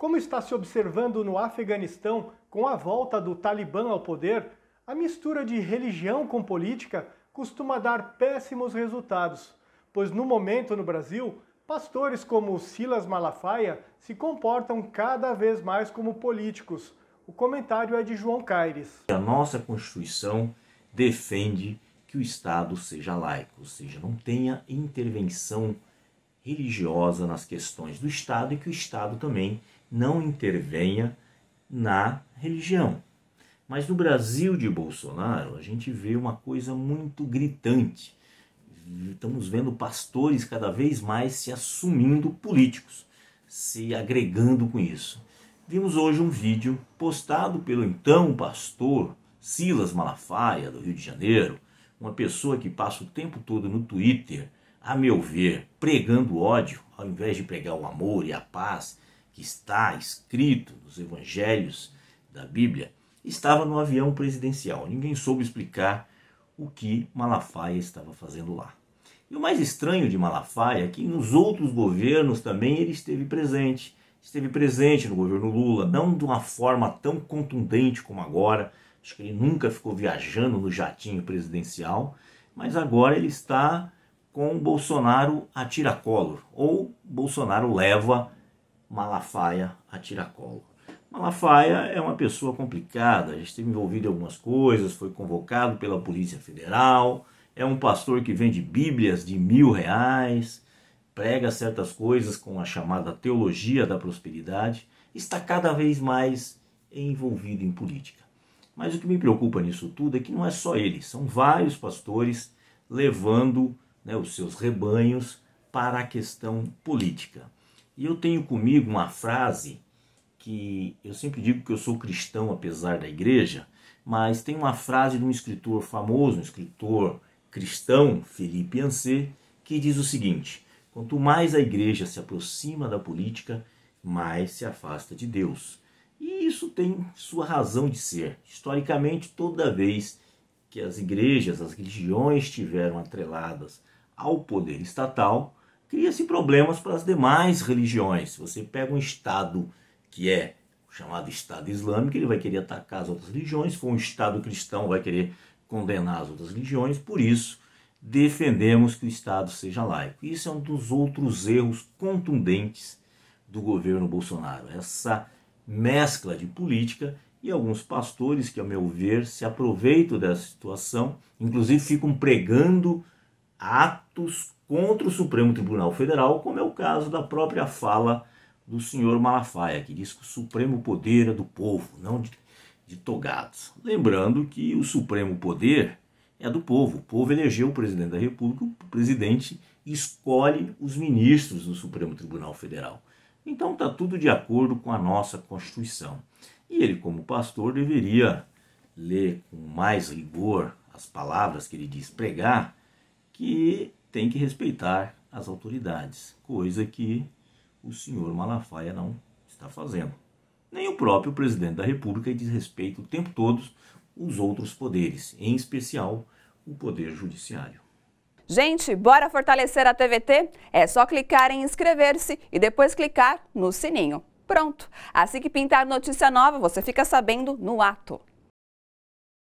Como está se observando no Afeganistão com a volta do Talibã ao poder, a mistura de religião com política costuma dar péssimos resultados, pois no momento no Brasil, pastores como Silas Malafaia se comportam cada vez mais como políticos. O comentário é de João Caires. A nossa Constituição defende que o Estado seja laico, ou seja, não tenha intervenção religiosa nas questões do Estado e que o Estado também não intervenha na religião. Mas no Brasil de Bolsonaro, a gente vê uma coisa muito gritante. Estamos vendo pastores cada vez mais se assumindo políticos, se agregando com isso. Vimos hoje um vídeo postado pelo então pastor Silas Malafaia, do Rio de Janeiro, uma pessoa que passa o tempo todo no Twitter, a meu ver, pregando ódio, ao invés de pregar o amor e a paz que está escrito nos evangelhos da Bíblia, estava no avião presidencial. Ninguém soube explicar o que Malafaia estava fazendo lá. E o mais estranho de Malafaia é que nos outros governos também ele esteve presente. Esteve presente no governo Lula, não de uma forma tão contundente como agora. Acho que ele nunca ficou viajando no jatinho presidencial, mas agora ele está com Bolsonaro a tiracolo, ou Bolsonaro leva Malafaia a tiracolo. Malafaia é uma pessoa complicada, já esteve envolvido em algumas coisas, foi convocado pela Polícia Federal, é um pastor que vende bíblias de mil reais, prega certas coisas com a chamada teologia da prosperidade, está cada vez mais envolvido em política. Mas o que me preocupa nisso tudo é que não é só ele, são vários pastores levando né, os seus rebanhos para a questão política. E eu tenho comigo uma frase que eu sempre digo que eu sou cristão apesar da igreja, mas tem uma frase de um escritor famoso, um escritor cristão, Felipe Ancê, que diz o seguinte: quanto mais a igreja se aproxima da política, mais se afasta de Deus. E isso tem sua razão de ser. Historicamente, toda vez que as igrejas, as religiões estiveram atreladas ao poder estatal, cria-se problemas para as demais religiões. Se você pega um Estado que é chamado Estado Islâmico, ele vai querer atacar as outras religiões, se for um Estado cristão, vai querer condenar as outras religiões, por isso defendemos que o Estado seja laico. Isso é um dos outros erros contundentes do governo Bolsonaro, essa mescla de política e alguns pastores que, a meu ver, se aproveitam dessa situação, inclusive ficam pregando atos contra o Supremo Tribunal Federal, como é o caso da própria fala do senhor Malafaia, que diz que o Supremo Poder é do povo, não de, de togados. Lembrando que o Supremo Poder é do povo. O povo elegeu o presidente da República, o presidente escolhe os ministros do Supremo Tribunal Federal. Então está tudo de acordo com a nossa Constituição. E ele, como pastor, deveria ler com mais rigor as palavras que ele diz pregar que tem que respeitar as autoridades, coisa que o senhor Malafaia não está fazendo. Nem o próprio presidente da República diz respeito o tempo todo os outros poderes, em especial o poder judiciário. Gente, bora fortalecer a TVT? É só clicar em inscrever-se e depois clicar no sininho. Pronto! Assim que pintar notícia nova, você fica sabendo no ato.